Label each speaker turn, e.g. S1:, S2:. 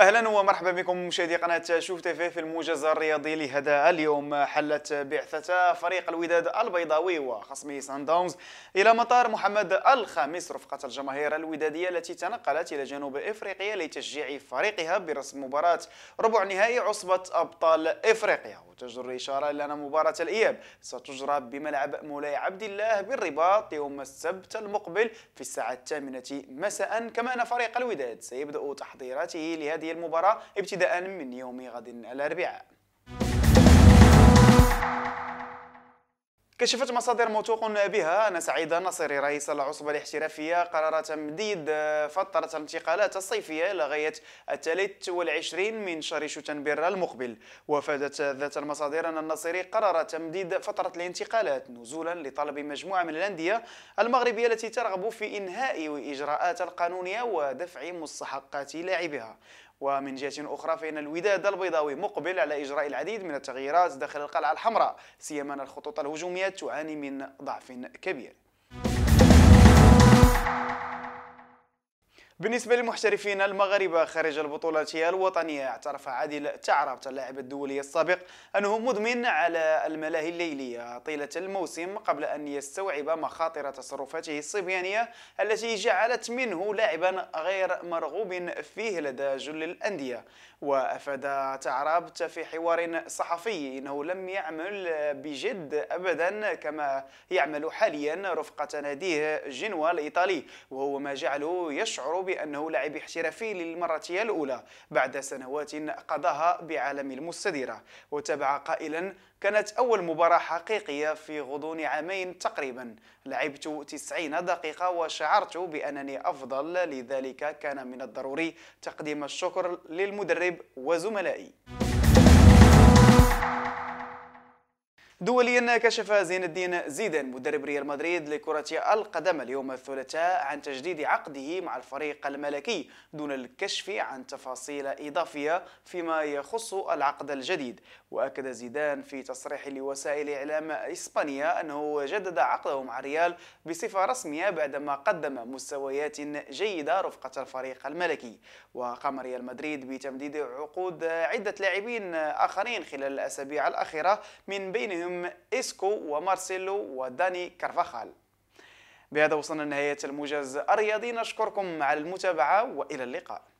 S1: اهلا ومرحبا بكم مشاهدي قناه شوف تيفي في الموجز الرياضي لهذا اليوم حلت بعثه فريق الوداد البيضاوي وخصمه سان داونز الى مطار محمد الخامس رفقه الجماهير الوداديه التي تنقلت الى جنوب افريقيا لتشجيع فريقها برسم مباراه ربع نهائي عصبه ابطال افريقيا تجر الإشارة إلى أن مباراة الإياب ستجرى بملعب مولاي عبد الله بالرباط يوم السبت المقبل في الساعة الثامنة مساء كما أن فريق الوداد سيبدأ تحضيراته لهذه المباراة ابتداء من يوم غد الأربعاء كشفت مصادر موثوق بها أن سعيد النصري رئيس العصبة الاحترافية قرر تمديد فترة الانتقالات الصيفية لغاية الثالث والعشرين من شهر شتنبر المقبل وفادت ذات المصادر أن النصري قرر تمديد فترة الانتقالات نزولا لطلب مجموعة من الأندية المغربية التي ترغب في إنهاء إجراءات القانونية ودفع مستحقات لاعبها ومن جهة أخرى فإن الوداد البيضاوي مقبل على إجراء العديد من التغييرات داخل القلعة الحمراء سيما أن الخطوط الهجومية تعاني من ضعف كبير بالنسبة للمحترفين المغاربة خارج البطولات الوطنية اعترف عادل تعرب اللاعب الدولي السابق أنه مدمن على الملاهي الليلية طيلة الموسم قبل أن يستوعب مخاطر تصرفاته الصبيانية التي جعلت منه لاعبا غير مرغوب فيه لدى جل الأندية وأفاد تعربت في حوار صحفي إنه لم يعمل بجد أبدا كما يعمل حاليا رفقة ناديه جنوا الإيطالي وهو ما جعله يشعر بأنه لاعب احترافي للمرة الأولى بعد سنوات قضاها بعالم المستديرة وتابع قائلا كانت أول مباراة حقيقية في غضون عامين تقريبا لعبت 90 دقيقة وشعرت بأنني أفضل لذلك كان من الضروري تقديم الشكر للمدرب وزملائي دوليا كشف زين الدين زيدان مدرب ريال مدريد لكرة القدم اليوم الثلاثاء عن تجديد عقده مع الفريق الملكي دون الكشف عن تفاصيل إضافية فيما يخص العقد الجديد وأكد زيدان في تصريح لوسائل إعلام إسبانيا أنه جدد عقده مع ريال بصفة رسمية بعدما قدم مستويات جيدة رفقة الفريق الملكي وقام ريال مدريد بتمديد عقود عدة لاعبين آخرين خلال الأسابيع الأخيرة من بينهم بهم إسكو ومارسيلو وداني كارفاخال بهذا وصلنا لنهاية الموجز الرياضي نشكركم على المتابعة وإلى اللقاء